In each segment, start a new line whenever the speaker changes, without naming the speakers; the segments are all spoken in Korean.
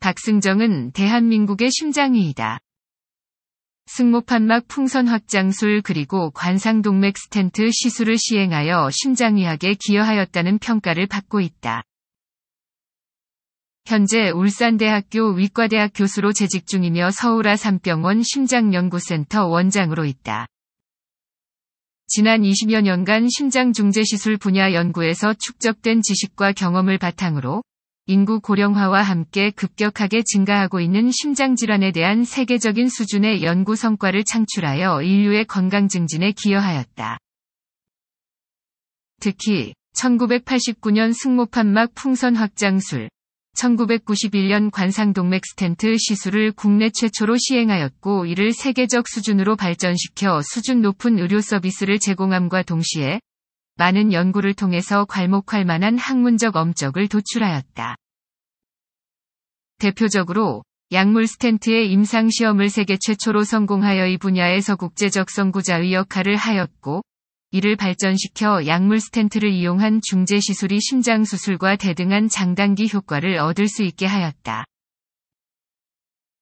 박승정은 대한민국의 심장이이다.
승모판막 풍선 확장술 그리고 관상동맥 스텐트 시술을 시행하여 심장의학에 기여하였다는 평가를 받고 있다. 현재 울산대학교 위과대학 교수로 재직 중이며 서울아 산병원 심장연구센터 원장으로 있다. 지난 20여 년간 심장중재시술 분야 연구에서 축적된 지식과 경험을 바탕으로 인구 고령화와 함께 급격하게 증가하고 있는 심장질환에 대한 세계적인 수준의 연구 성과를 창출하여 인류의 건강 증진에 기여하였다. 특히 1989년 승모판막 풍선 확장술, 1991년 관상동맥 스텐트 시술을 국내 최초로 시행하였고 이를 세계적 수준으로 발전시켜 수준 높은 의료 서비스를 제공함과 동시에 많은 연구를 통해서 괄목할 만한 학문적 엄적을 도출하였다. 대표적으로 약물 스탠트의 임상시험을 세계 최초로 성공하여 이 분야에서 국제적 선구자의 역할을 하였고, 이를 발전시켜 약물 스탠트를 이용한 중재시술이 심장수술과 대등한 장단기 효과를 얻을 수 있게 하였다.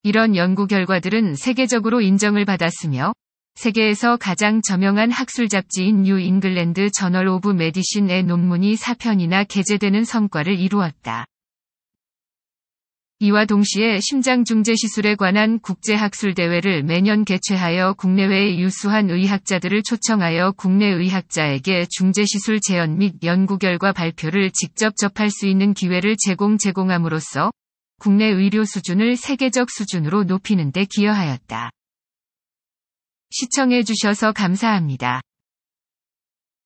이런 연구 결과들은 세계적으로 인정을 받았으며 세계에서 가장 저명한 학술 잡지인 뉴 잉글랜드 저널 오브 메디신의 논문이 4편이나 게재되는 성과를 이루었다. 이와 동시에 심장중재시술에 관한 국제학술대회를 매년 개최하여 국내외의 유수한 의학자들을 초청하여 국내 의학자에게 중재시술 재현 및 연구 결과 발표를 직접 접할 수 있는 기회를 제공 제공함으로써 국내 의료 수준을 세계적 수준으로 높이는 데 기여하였다. 시청해주셔서 감사합니다.